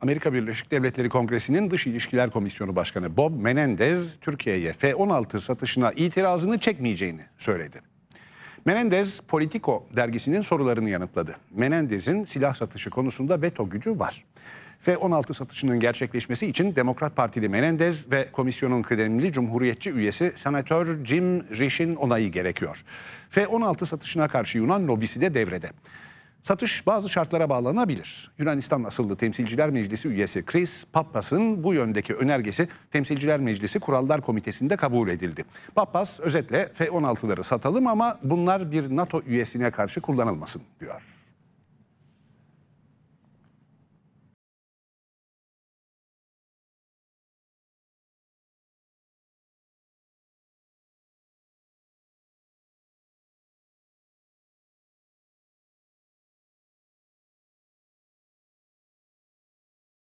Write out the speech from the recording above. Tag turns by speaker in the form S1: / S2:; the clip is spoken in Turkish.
S1: Amerika Birleşik Devletleri Kongresi'nin Dış İlişkiler Komisyonu Başkanı Bob Menendez Türkiye'ye F-16 satışına itirazını çekmeyeceğini söyledi. Menendez Politico dergisinin sorularını yanıtladı. Menendez'in silah satışı konusunda veto gücü var. F-16 satışının gerçekleşmesi için Demokrat Partili Menendez ve komisyonun kıdemli Cumhuriyetçi üyesi Senatör Jim Rish'in onayı gerekiyor. F-16 satışına karşı Yunan lobisi de devrede. Satış bazı şartlara bağlanabilir. Yunanistan asıllı Temsilciler Meclisi üyesi Chris Pappas'ın bu yöndeki önergesi Temsilciler Meclisi Kurallar Komitesi'nde kabul edildi. Pappas özetle F-16'ları satalım ama bunlar bir
S2: NATO üyesine karşı kullanılmasın
S3: diyor.